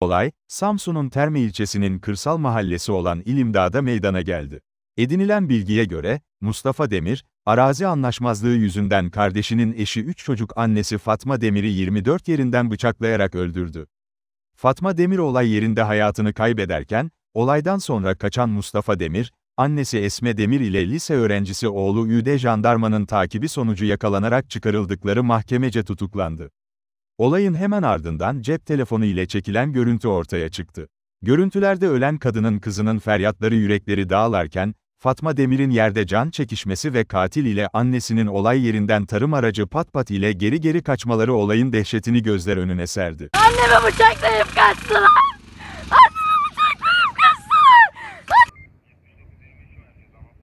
Olay, Samsun'un Terme ilçesinin kırsal mahallesi olan İlimdağ'da meydana geldi. Edinilen bilgiye göre, Mustafa Demir, arazi anlaşmazlığı yüzünden kardeşinin eşi 3 çocuk annesi Fatma Demir'i 24 yerinden bıçaklayarak öldürdü. Fatma Demir olay yerinde hayatını kaybederken, olaydan sonra kaçan Mustafa Demir, annesi Esme Demir ile lise öğrencisi oğlu Üde jandarmanın takibi sonucu yakalanarak çıkarıldıkları mahkemece tutuklandı. Olayın hemen ardından cep telefonu ile çekilen görüntü ortaya çıktı. Görüntülerde ölen kadının kızının feryatları yürekleri dağılarken, Fatma Demir'in yerde can çekişmesi ve katil ile annesinin olay yerinden tarım aracı pat pat ile geri geri kaçmaları olayın dehşetini gözler önüne serdi. Annemi bıçaklayıp kaçtılar!